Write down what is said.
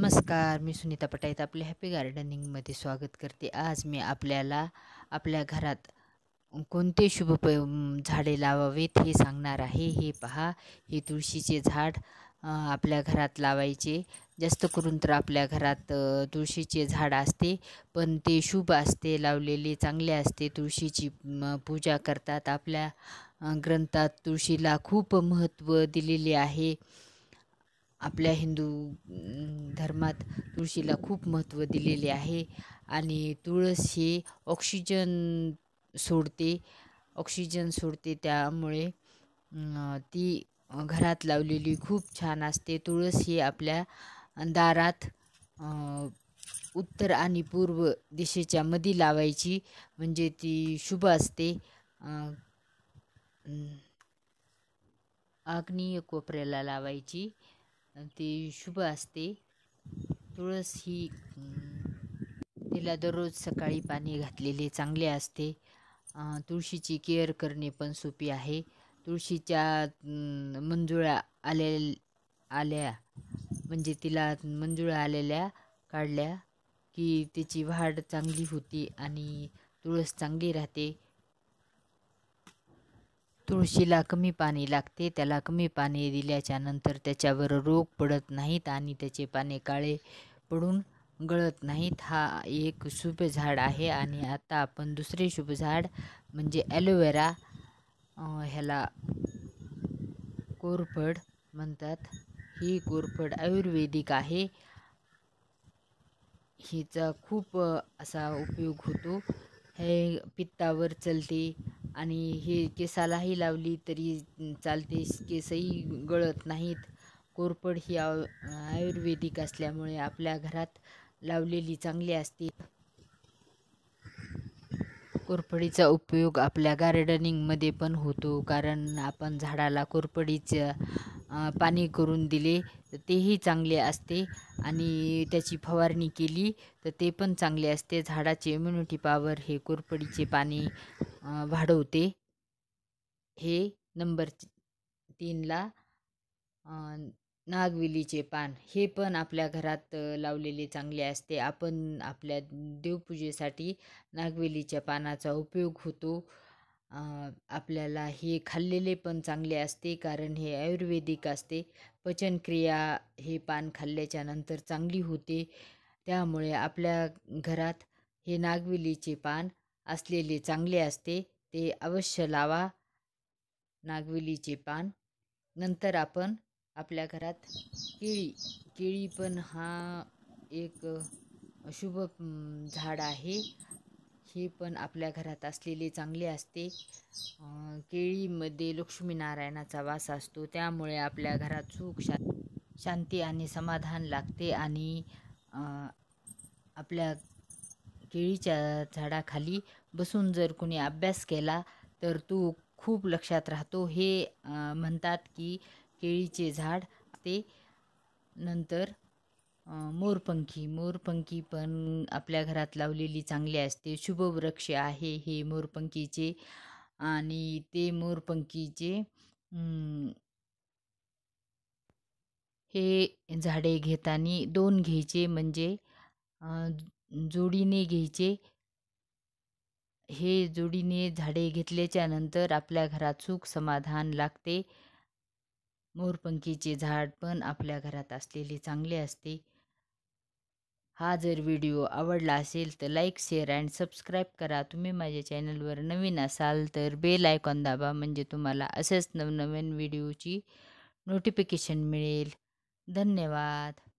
नमस्कार मी सुनीता पटाईत आपले हॅपी गार्डनिंगमध्ये स्वागत करते आज मी आपल्याला आपल्या घरात कोणते शुभ प झाडे लावावेत हे सांगणार आहे हे पहा हे तुळशीचे झाड आपल्या घरात लावायचे जास्त करून तर आपल्या घरात तुळशीचे झाड असते पण ते शुभ असते लावलेले चांगले असते तुळशीची पूजा करतात आपल्या ग्रंथात तुळशीला खूप महत्त्व दिलेले आहे आपल्या हिंदू धर्मात तुळशीला खूप महत्त्व दिलेले आहे आणि तुळस हे ऑक्सिजन सोडते ऑक्सिजन सोडते त्यामुळे ती घरात लावलेली खूप छान असते तुळस ही आपल्या दारात उत्तर आणि पूर्व दिशेच्या मध्ये लावायची म्हणजे ती शुभ असते आग्नेय कोपऱ्याला लावायची ते शुभ असते तुळस ही तिला दररोज सकाळी पाणी घातलेले चांगले असते तुळशीची केअर करणे पण सोपी आहे तुळशीच्या मंजुळा आले आल्या म्हणजे तिला मंजुळा आलेल्या काढल्या की तिची वाढ चांगली होती आणि तुळस चांगली राहते तुळशीला कमी पाणी लागते त्याला कमी पाणी दिल्याच्या नंतर त्याच्यावर रोग पडत नाहीत आणि त्याचे पाने काळे पडून गळत नाहीत हा एक शुभ झाड आहे आणि आता आपण दुसरे शुभ झाड म्हणजे ॲलोवेरा ह्याला कोरफड म्हणतात ही कोरफड आयुर्वेदिक आहे हिचा खूप असा उपयोग होतो हे पित्तावर चलते आणि हे केसालाही लावली तरी चालते केसही गळत नाहीत कोरपड ही आव आयुर्वेदिक असल्यामुळे आपल्या घरात लावलेली चांगली असते कोरपडीचा उपयोग आपल्या गार्डनिंगमध्ये पण होतो कारण आपण झाडाला कोरपडीचं पाणी करून दिले तर तेही चांगले असते आणि त्याची फवारणी केली तर ते पण चांगले असते झाडाचे इम्युनिटी पॉवर हे कोरपडीचे पाणी वाढवते हे नंबर तीनला नागविलीचे पान हे पण आपल्या घरात लावलेले चांगले असते आपण आपल्या देवपूजेसाठी नागवेलीच्या पानाचा उपयोग होतो आपल्याला हे खाल्लेले पण चांगले असते कारण हे आयुर्वेदिक असते पचनक्रिया हे पान खाल्ल्याच्या नंतर चांगली होते त्यामुळे आपल्या घरात हे नागवेलीचे पान असलेले चांगले असते ते अवश्य लावा नागवेलीचे पान नंतर आपण आपल्या घरात केळी केळी पण हा एक शुभ झाड आहे हे पण आपल्या घरात असलेली चांगली असते केळीमध्ये लक्ष्मीनारायणाचा वास असतो त्यामुळे आपल्या घरात सुख शा शांती आणि समाधान लागते आणि आपल्या केळीच्या झाडाखाली बसून जर कोणी अभ्यास केला तर तो खूप लक्षात राहतो हे म्हणतात की केळीचे झाड ते नंतर मोरपंखी मोरपंखी पण आपल्या घरात लावलेली चांगली असते शुभवृक्ष आहे हे मोरपंखीचे आणि ते मोरपंखीचे हे झाडे घेताना दोन घ्यायचे म्हणजे जोडीने घ्यायचे हे जोडीने झाडे घेतल्याच्या नंतर आपल्या घरात सुख समाधान लागते मोरपंखीचे झाड पण आपल्या घरात असलेले चांगले असते हा जर व्हिडिओ आवडला असेल तर लाईक शेअर अँड सबस्क्राईब करा तुम्ही माझ्या चॅनलवर नवीन असाल तर बेल आयकॉन दाबा म्हणजे तुम्हाला असेच नवनवीन व्हिडिओची नोटिफिकेशन मिळेल धन्यवाद